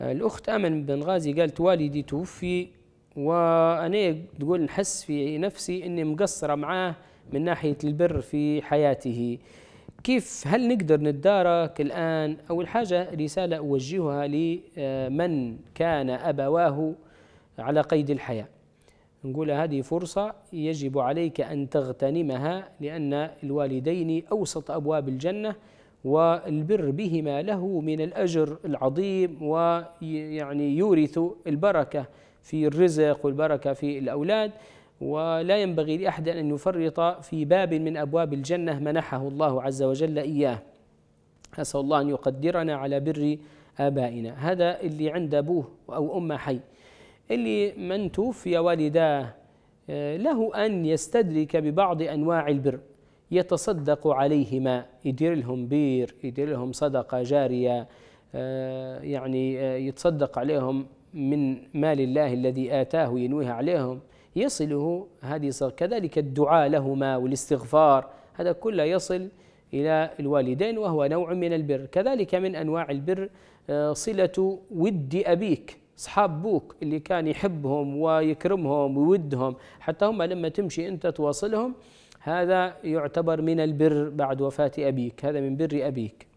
الأخت أمن بن غازي قالت والدي توفي وأنا تقول نحس في نفسي أني مقصرة معاه من ناحية البر في حياته كيف هل نقدر نتدارك الآن أول حاجة رسالة أوجهها لمن كان أبواه على قيد الحياة نقول هذه فرصة يجب عليك أن تغتنمها لأن الوالدين أوسط أبواب الجنة والبر بهما له من الأجر العظيم ويعني يورث البركة في الرزق والبركة في الأولاد ولا ينبغي لأحد أن يفرط في باب من أبواب الجنة منحه الله عز وجل إياه أسأل الله أن يقدرنا على بر آبائنا هذا اللي عند أبوه أو أمه حي اللي من توفي والداه آه، له أن يستدرك ببعض أنواع البر يتصدق عليهما يدير لهم بير يدير لهم صدقة جارية آه، يعني آه، يتصدق عليهم من مال الله الذي آتاه ينويها عليهم يصله هذه كذلك الدعاء لهما والاستغفار هذا كله يصل إلى الوالدين وهو نوع من البر كذلك من أنواع البر آه، صلة ود أبيك أصحاب بوك اللي كان يحبهم ويكرمهم ويودهم حتى هم لما تمشي أنت تواصلهم هذا يعتبر من البر بعد وفاة أبيك هذا من بر أبيك